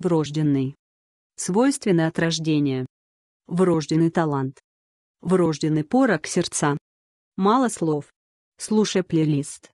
Врожденный. Свойственный от рождения. Врожденный талант. Врожденный порок сердца. Мало слов. Слушай плейлист.